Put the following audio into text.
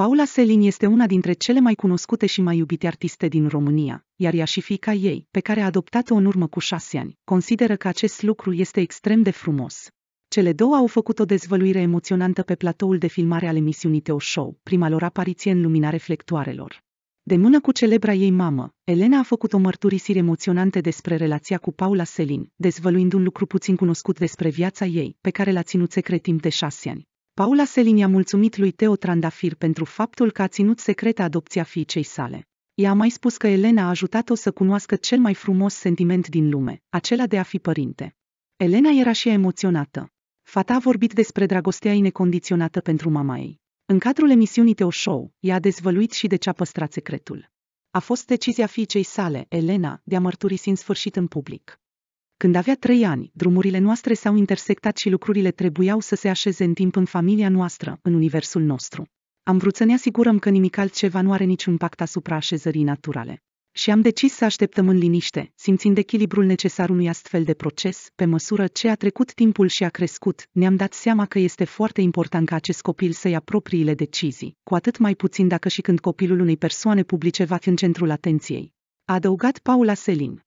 Paula Selin este una dintre cele mai cunoscute și mai iubite artiste din România, iar ea și fica ei, pe care a adoptat-o în urmă cu șase ani, consideră că acest lucru este extrem de frumos. Cele două au făcut o dezvăluire emoționantă pe platoul de filmare al emisiunii Teo Show, prima lor apariție în lumina reflectoarelor. De mână cu celebra ei mamă, Elena a făcut o mărturisire emoționante despre relația cu Paula Selin, dezvăluind un lucru puțin cunoscut despre viața ei, pe care l-a ținut secret timp de șase ani. Paula Selin i-a mulțumit lui Teo Trandafir pentru faptul că a ținut secretă adopția fiicei sale. Ea a mai spus că Elena a ajutat-o să cunoască cel mai frumos sentiment din lume, acela de a fi părinte. Elena era și emoționată. Fata a vorbit despre dragostea necondiționată pentru mama ei. În cadrul emisiunii Teo Show, ea a dezvăluit și de ce a păstrat secretul. A fost decizia fiicei sale, Elena, de a mărturisi în sfârșit în public. Când avea trei ani, drumurile noastre s-au intersectat și lucrurile trebuiau să se așeze în timp în familia noastră, în universul nostru. Am vrut să ne asigurăm că nimic altceva nu are niciun impact asupra așezării naturale. Și am decis să așteptăm în liniște, simțind echilibrul necesar unui astfel de proces, pe măsură ce a trecut timpul și a crescut, ne-am dat seama că este foarte important ca acest copil să ia propriile decizii, cu atât mai puțin dacă și când copilul unei persoane publice va fi în centrul atenției. A adăugat Paula Selin.